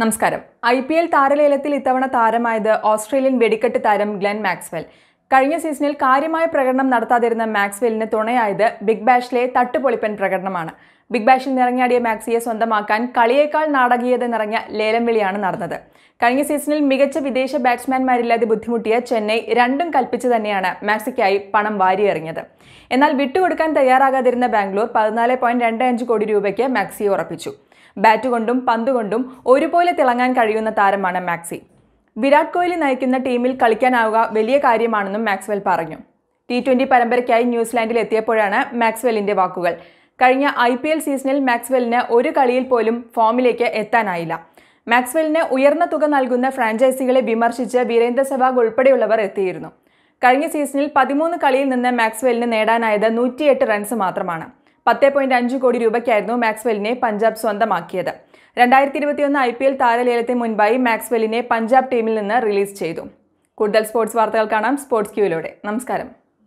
നമസ്കാരം I P L താരലേലത്തിൽ ഇത്തവണ താരമായത് Australian വെടിക്കെട്ട് താരം ഗ്ലെൻ മാക്സ്വെൽ കഴിഞ്ഞ സീസണിൽ കാര്യമായ പ്രകടനം നടത്താതിരുന്ന മാക്സ്വെല്ലിന് തുണയായത് ബിഗ് ബാഷിലെ തട്ടുപൊളിപ്പൻ പ്രകടനമാണ് ബിഗ് ബാഷിൽ നിറങ്ങിയാടിയ മാക്സിയെ സ്വന്തമാക്കാൻ കളിയേക്കാൾ നാടകീയത നിറഞ്ഞ ലേലം വിളിയാണ് നടന്നത് കഴിഞ്ഞ സീസണിൽ മികച്ച വിദേശ ബാറ്റ്സ്മാൻമാരില്ലാതെ ബുദ്ധിമുട്ടിയ ചെന്നൈ രണ്ടും കൽപ്പിച്ച് തന്നെയാണ് മാക്സിക്കായി പണം വാരിയെറിഞ്ഞത് എന്നാൽ വിട്ടുകൊടുക്കാൻ തയ്യാറാകാതിരുന്ന ബാംഗ്ലൂർ പതിനാല് പോയിന്റ് രണ്ട് അഞ്ച് കോടി രൂപയ്ക്ക് മാക്സിയെ ഉറപ്പിച്ചു ബാറ്റ് കൊണ്ടും പന്തുകൊണ്ടും ഒരുപോലെ തിളങ്ങാൻ കഴിയുന്ന താരമാണ് മാക്സി വിരാട് കോഹ്ലി നയിക്കുന്ന ടീമിൽ കളിക്കാനാവുക വലിയ കാര്യമാണെന്നും മാക്സ്വെൽ പറഞ്ഞു ടി ട്വൻ്റി പരമ്പരയ്ക്കായി ന്യൂസിലാൻഡിൽ എത്തിയപ്പോഴാണ് മാക്സ്വെല്ലിൻ്റെ വാക്കുകൾ കഴിഞ്ഞ ഐ പി എൽ സീസണിൽ മാക്സ്വെല്ലിന് ഒരു കളിയിൽ പോലും ഫോമിലേക്ക് എത്താനായില്ല മാക്സ്വെല്ലിന് ഉയർന്ന തുക നൽകുന്ന ഫ്രാഞ്ചൈസികളെ വിമർശിച്ച് വീരേന്ദ്ര സെവാഗ് ഉൾപ്പെടെയുള്ളവർ എത്തിയിരുന്നു കഴിഞ്ഞ സീസണിൽ പതിമൂന്ന് കളിയിൽ നിന്ന് മാക്സ്വെല്ലിന് നേടാനായത് നൂറ്റിയെട്ട് റൺസ് മാത്രമാണ് പത്ത് അഞ്ച് കോടി രൂപയ്ക്കായിരുന്നു മാക്സ്വെല്ലിനെ പഞ്ചാബ് സ്വന്തമാക്കിയത് രണ്ടായിരത്തി ഇരുപത്തിയൊന്ന് ഐ പി എൽ താരലേലത്തെ മുൻപായി മാക്സ്വെല്ലിനെ പഞ്ചാബ് ടീമിൽ നിന്ന് റിലീസ് ചെയ്തു കൂടുതൽ സ്പോർട്സ് വാർത്തകൾ കാണാം സ്പോർട്സ് ക്യൂയിലൂടെ നമസ്കാരം